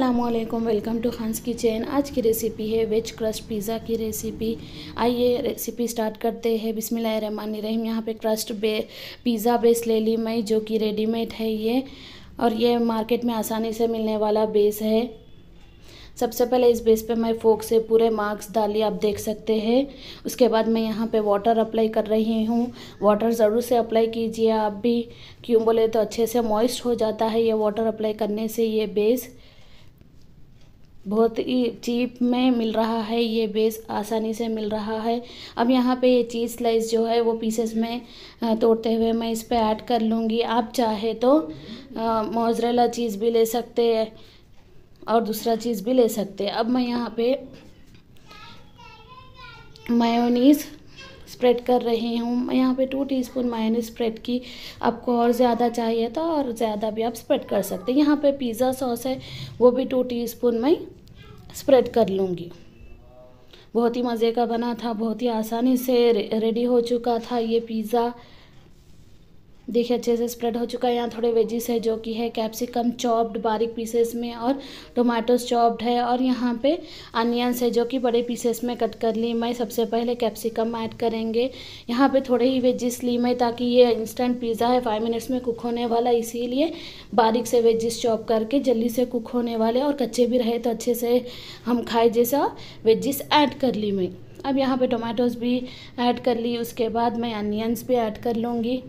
अल्लाम welcome to Khans kitchen आज की रेसिपी है वेज क्रस्ट पिज़्ज़ा की रेसिपी आइए रेसिपी स्टार्ट करते हैं रहीम यहाँ पे क्रस्ट बे पिज़्ज़ा बेस ले ली मैं जो कि रेडीमेड है ये और ये मार्केट में आसानी से मिलने वाला बेस है सबसे पहले इस बेस पे मैं फोक से पूरे मार्क्स डाली आप देख सकते हैं उसके बाद मैं यहाँ पे वाटर अप्लाई कर रही हूँ वाटर ज़रूर से अप्लाई कीजिए आप भी क्यों बोले तो अच्छे से मॉइस्ट हो जाता है ये वाटर अप्लाई करने से ये बेस बहुत ही चीप में मिल रहा है ये बेस आसानी से मिल रहा है अब यहाँ पे ये चीज़ स्लाइस जो है वो पीसेस में तोड़ते हुए मैं इस पर ऐड कर लूँगी आप चाहे तो मोजरेला चीज़ भी ले सकते हैं और दूसरा चीज़ भी ले सकते हैं अब मैं यहाँ पे मायोनीस स्प्रेड कर रही हूँ मैं यहाँ पे टू टीस्पून मायोनीज स्प्रेड की आपको और ज़्यादा चाहिए था और ज़्यादा भी आप स्प्रेड कर सकते हैं यहाँ पे पिज़्ज़ा सॉस है वो भी टू टीस्पून मैं स्प्रेड कर लूँगी बहुत ही मज़े का बना था बहुत ही आसानी से रेडी हो चुका था ये पिज़्ज़ा देखिए अच्छे से स्प्रेड हो चुका है यहाँ थोड़े वेजिस है जो कि है कैप्सिकम चॉप्ड बारीक पीसेस में और टोमेटोस चॉप्ड है और यहाँ पे अनियंस है जो कि बड़े पीसेस में कट कर ली मैं सबसे पहले कैप्सिकम ऐड करेंगे यहाँ पे थोड़े ही वेजिस ली मैं ताकि ये इंस्टेंट पिज़्ज़ा है फाइव मिनट्स में कुक होने वाला इसीलिए बारीक से वेजिस चॉप करके जल्दी से कुक होने वाले और कच्चे भी रहे तो अच्छे से हम खाए जैसा वेजिस ऐड कर ली मैं अब यहाँ पर टोमेटोज़ भी ऐड कर ली उसके बाद मैं अनियंस भी ऐड कर लूँगी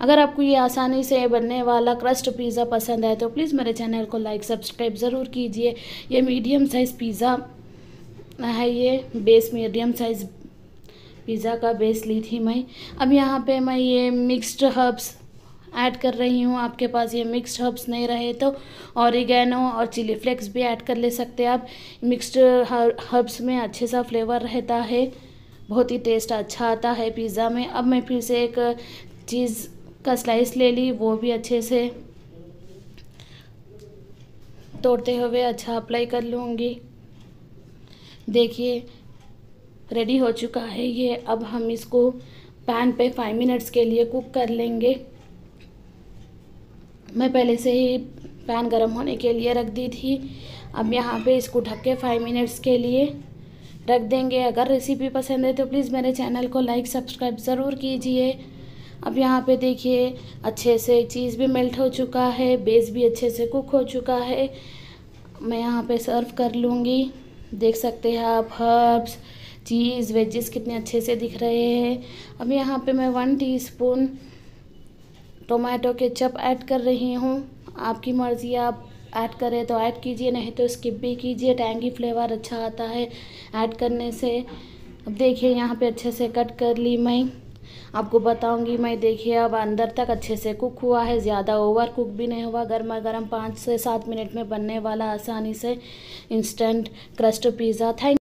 अगर आपको ये आसानी से बनने वाला क्रस्ट पिज़्ज़ा पसंद है तो प्लीज़ मेरे चैनल को लाइक सब्सक्राइब ज़रूर कीजिए ये मीडियम साइज़ पिज़्ज़ा है ये बेस मीडियम साइज़ पिज़्ज़ा का बेस ली थी मैं अब यहाँ पे मैं ये मिक्स्ड हर्ब्स ऐड कर रही हूँ आपके पास ये मिक्स्ड हर्ब्स नहीं रहे तो ऑरिगेनो और चिली फ्लेक्स भी ऐड कर ले सकते हैं आप मिक्स्ड हर्ब्स में अच्छे सा फ्लेवर रहता है बहुत ही टेस्ट अच्छा आता है पिज़्ज़ा में अब मैं फिर से एक चीज़ का स्लाइस ले ली वो भी अच्छे से तोड़ते हुए अच्छा अप्लाई कर लूँगी देखिए रेडी हो चुका है ये अब हम इसको पैन पे फाइव मिनट्स के लिए कुक कर लेंगे मैं पहले से ही पैन गरम होने के लिए रख दी थी अब यहाँ पे इसको ढक के फाइव मिनट्स के लिए रख देंगे अगर रेसिपी पसंद है तो प्लीज़ मेरे चैनल को लाइक सब्सक्राइब ज़रूर कीजिए अब यहाँ पे देखिए अच्छे से चीज़ भी मेल्ट हो चुका है बेस भी अच्छे से कुक हो चुका है मैं यहाँ पे सर्व कर लूँगी देख सकते हैं आप हर्ब्स चीज़ वेजेस कितने अच्छे से दिख रहे हैं अब यहाँ पे मैं one teaspoon tomato ketchup add कर रही हूँ आपकी मर्ज़ी आप ऐड करें तो ऐड कीजिए नहीं तो स्किप भी कीजिए टैंगी फ्लेवर अच्छा आता है ऐड करने से अब देखिए यहाँ पे अच्छे से कट कर ली मैं आपको बताऊंगी मैं देखिए अब अंदर तक अच्छे से कुक हुआ है ज़्यादा ओवर कुक भी नहीं हुआ गर्मा गर्म पाँच से सात मिनट में बनने वाला आसानी से इंस्टेंट क्रस्ट पिज़्ज़ा थैंक